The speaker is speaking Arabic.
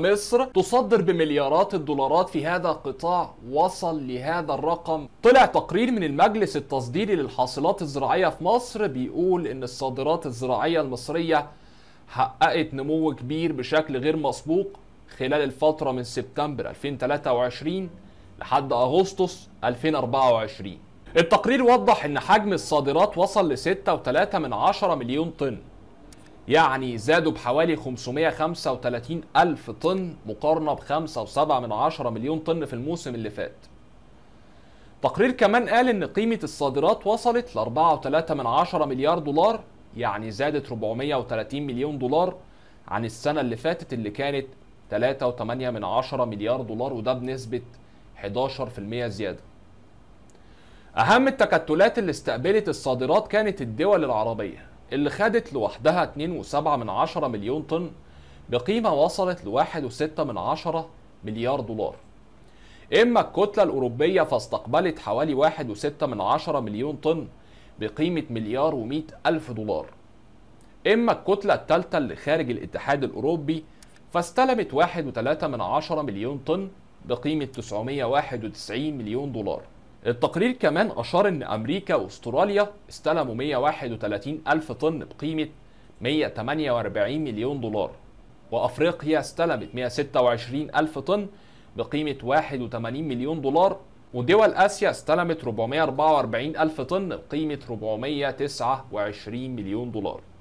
مصر تصدر بمليارات الدولارات في هذا القطاع وصل لهذا الرقم طلع تقرير من المجلس التصديري للحاصلات الزراعية في مصر بيقول ان الصادرات الزراعية المصرية حققت نمو كبير بشكل غير مسبوق خلال الفترة من سبتمبر 2023 لحد أغسطس 2024 التقرير وضح ان حجم الصادرات وصل ل 6.3 مليون طن يعني زادوا بحوالي 535 ألف طن مقارنة ب 5.7 مليون طن في الموسم اللي فات تقرير كمان قال ان قيمة الصادرات وصلت ل 4.3 مليار دولار يعني زادت 430 مليون دولار عن السنة اللي فاتت اللي كانت 3.8 مليار دولار وده بنسبة 11% زيادة أهم التكتلات اللي استقبلت الصادرات كانت الدول العربية اللي خدت لوحدها 2.7 من عشرة مليون طن بقيمة وصلت ل 1.6 من عشرة مليار دولار إما الكتلة الأوروبية فاستقبلت حوالي 1.6 من عشرة مليون طن بقيمة مليار و ألف دولار إما الكتلة الثالثة اللي خارج الاتحاد الأوروبي فاستلمت 1.3 من عشرة مليون طن بقيمة 991 مليون دولار التقرير كمان أشار إن أمريكا وأستراليا استلموا 131 ألف طن بقيمة 148 مليون دولار وأفريقيا استلمت 126 ألف طن بقيمة 81 مليون دولار ودول آسيا استلمت 444 ألف طن بقيمة 429 مليون دولار